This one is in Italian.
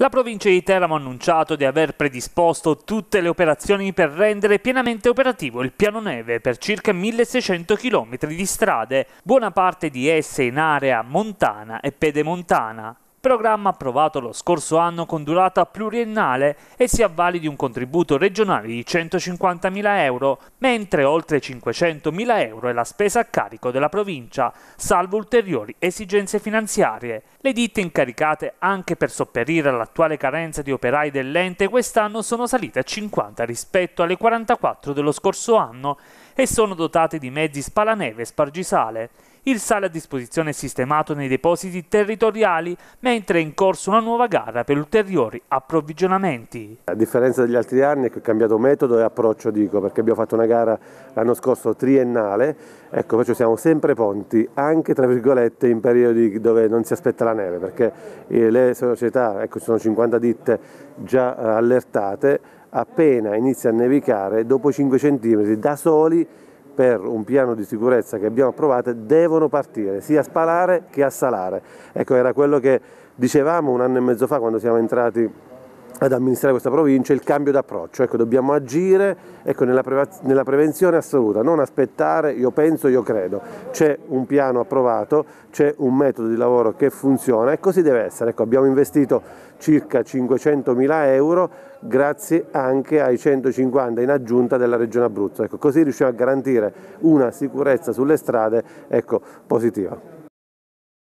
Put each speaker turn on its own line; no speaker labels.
La provincia di Teramo ha annunciato di aver predisposto tutte le operazioni per rendere pienamente operativo il piano neve per circa 1600 km di strade, buona parte di esse in area montana e pedemontana programma approvato lo scorso anno con durata pluriennale e si avvale di un contributo regionale di 150.000 euro, mentre oltre 500.000 euro è la spesa a carico della provincia, salvo ulteriori esigenze finanziarie. Le ditte incaricate anche per sopperire all'attuale carenza di operai dell'ente quest'anno sono salite a 50 rispetto alle 44 dello scorso anno e sono dotate di mezzi spalaneve e spargisale il sale a disposizione è sistemato nei depositi territoriali, mentre è in corso una nuova gara per ulteriori approvvigionamenti.
A differenza degli altri anni è cambiato metodo e approccio, dico, perché abbiamo fatto una gara l'anno scorso triennale, ecco, perciò siamo sempre ponti, anche tra virgolette in periodi dove non si aspetta la neve, perché eh, le società, ecco, sono 50 ditte già eh, allertate, appena inizia a nevicare, dopo 5 cm da soli per un piano di sicurezza che abbiamo approvato devono partire sia a spalare che a salare. Ecco, era quello che dicevamo un anno e mezzo fa quando siamo entrati ad amministrare questa provincia il cambio d'approccio, ecco, dobbiamo agire ecco, nella, pre nella, prevenzione assoluta, non aspettare io penso, io credo, c'è un piano approvato, c'è un metodo di lavoro che funziona e così deve essere, ecco, abbiamo investito circa 500 mila euro grazie anche ai 150 in aggiunta della Regione Abruzzo, ecco, così riusciamo a garantire una sicurezza sulle strade ecco, positiva.